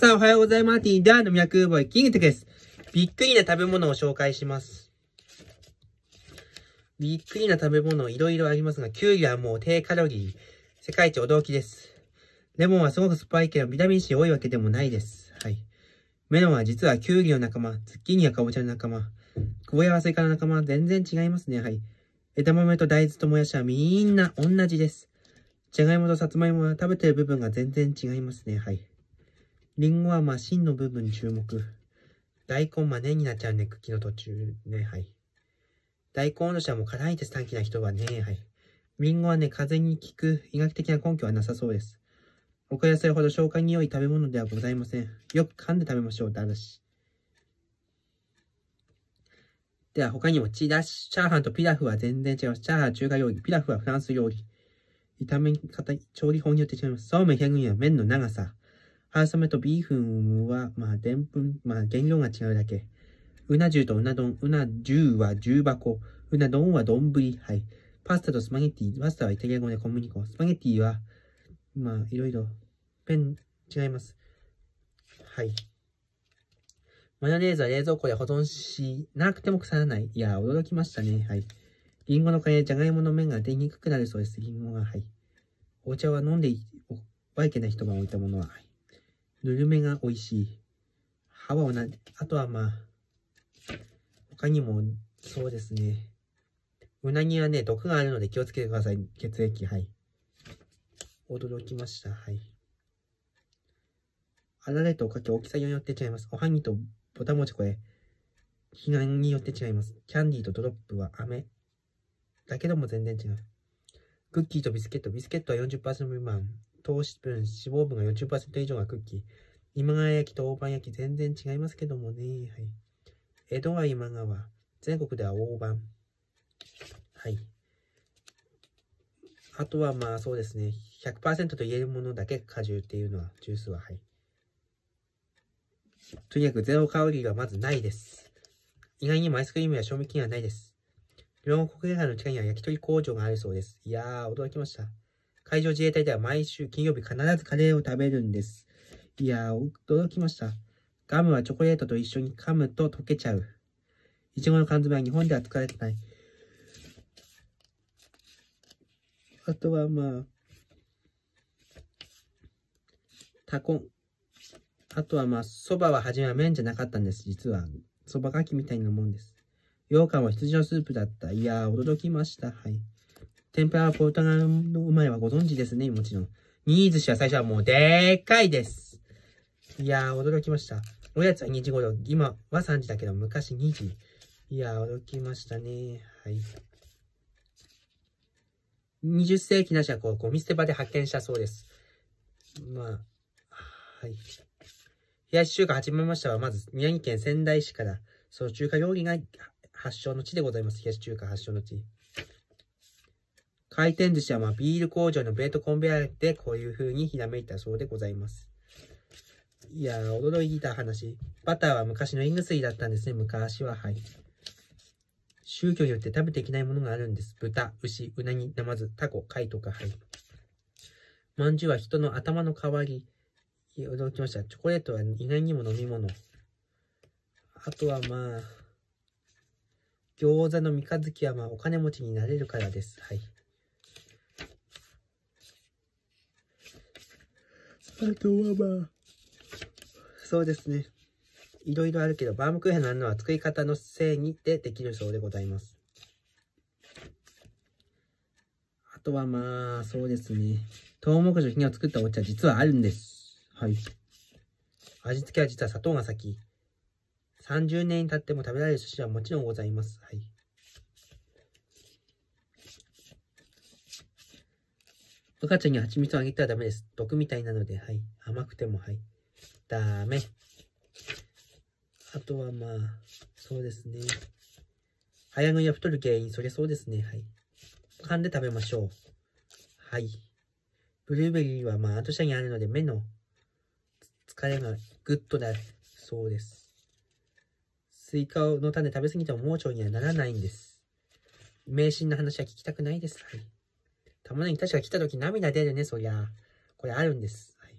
さんおはようございます。ティーダーの脈ボイキングテクです。びっくりな食べ物を紹介します。びっくりな食べ物いろいろありますが、キュウリはもう低カロリー、世界一驚きです。レモンはすごく酸っぱいけど、ビタミン C 多いわけでもないです。はい。メロンは実はキュウリの仲間、ズッキーニやカボチャの仲間、クボヤはスイカの仲間、全然違いますね。はい。枝豆と大豆ともやしはみんな同じです。じゃがいもとさつまいもは食べてる部分が全然違いますね。はい。りんごはまあ芯の部分に注目。大根まあ根になっちゃうね、茎の途中ね、はい。大根おろしはもう辛いです、短期な人はね、はい。りんごはね、風邪に効く医学的な根拠はなさそうです。おかれするほど消化に良い食べ物ではございません。よく噛んで食べましょう、だるし。では他にもチラシ、チャーハンとピラフは全然違います。チャーハンは中華料理、ピラフはフランス料理。炒め方、調理法によって違います。そうめん100は麺の長さ。春雨とビーフンは、まあ、でんぷん、まあ、原料が違うだけ。うな重とうな丼、うな重は重箱、うな丼は丼、はい。パスタとスパゲッティ、パスタはイタリア語で小麦粉、スパゲッティは、まあ、いろいろ、ペン、違います。はい。マヨネーズは冷蔵庫で保存しなくても腐らない。いや、驚きましたね。はい。りんごのカレー、じゃがいもの麺が出にくくなるそうです。りんごが、はい。お茶は飲んでおいけない人が置いたものは、はい。ぬるめが美味しい。歯は同じ。あとはまあ、他にも、そうですね。うなぎはね、毒があるので気をつけてください。血液、はい。驚きました。はい。あられとおかき大きさによって違います。おはぎとぼたもちこれ、悲願によって違います。キャンディーとドロップは飴。だけども全然違う。クッキーとビスケット。ビスケットは40%未満。糖質分、脂肪分が40%以上がクッキー。今川焼きと大判焼き全然違いますけどもね。はい。江戸は今川。全国では大判。はい。あとはまあそうですね。100%と言えるものだけ果汁っていうのは、ジュースは。はい。とにかくゼロカロリーはまずないです。意外にもアイスクリームや賞味期限はないです。両国映画の近には焼き鳥工場があるそうです。いやー、驚きました。海上自衛隊では毎週金曜日必ずカレーを食べるんです。いやー、驚きました。ガムはチョコレートと一緒に噛むと溶けちゃう。いちごの缶詰は日本では使われてない。あとはまあ、タコン。あとはまあ、蕎麦は初めは麺じゃなかったんです、実は。蕎麦がきみたいなもんです。羊羹は羊のスープだった。いやー、驚きました。はい。天ぷらはポルトガルの生まれはご存知ですね、もちろん。ニーズ氏は最初はもうでっかいです。いやー、驚きました。おやつは2時ごろ、今は3時だけど、昔2時。いやー、驚きましたね。はい。20世紀なしはこう、ゴミ捨て場で発見したそうです。まあ、はい。冷やし中華始めましたは、まず宮城県仙台市から、その中華料理が発祥の地でございます。冷やし中華発祥の地。回転寿司はまあビール工場のベートコンベアでこういう風にひらめいたそうでございます。いやー、驚いた話。バターは昔の胃薬だったんですね、昔は。はい。宗教によって食べていけないものがあるんです。豚、牛、うなぎ、ナマズ、タコ、貝とか、はい。まんじゅうは人の頭の代わり。驚きました。チョコレートは意外にも飲み物。あとはまあ、餃子の三日月はまあお金持ちになれるからです。はい。あとはまあ、そうですね。いろいろあるけど、バームクーヘンのあるのは作り方のせいにでできるそうでございます。あとはまあ、そうですね。トウモコシの火を作ったお茶実はあるんです。はい。味付けは実は砂糖が先。30年経っても食べられる寿司はもちろんございます。はい。赤ちゃんに蜂蜜をあげてはダメです。毒みたいなので、はい。甘くても、はい。ダメ。あとはまあ、そうですね。早食いは太る原因、そりゃそうですね。はい。噛んで食べましょう。はい。ブルーベリーはまあ、後者にあるので、目の疲れがグッとだそうです。スイカの種食べ過ぎても盲腸にはならないんです。迷信の話は聞きたくないです。はい。玉ねぎ確か来た時涙出るね、そりゃ。これあるんです。はい、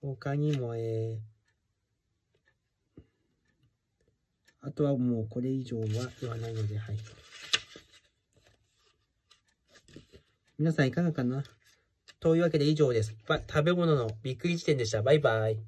他にも、えー、あとはもうこれ以上は言わないので、はい。皆さんいかがかなというわけで以上です。食べ物のびっくり時点でした。バイバイ。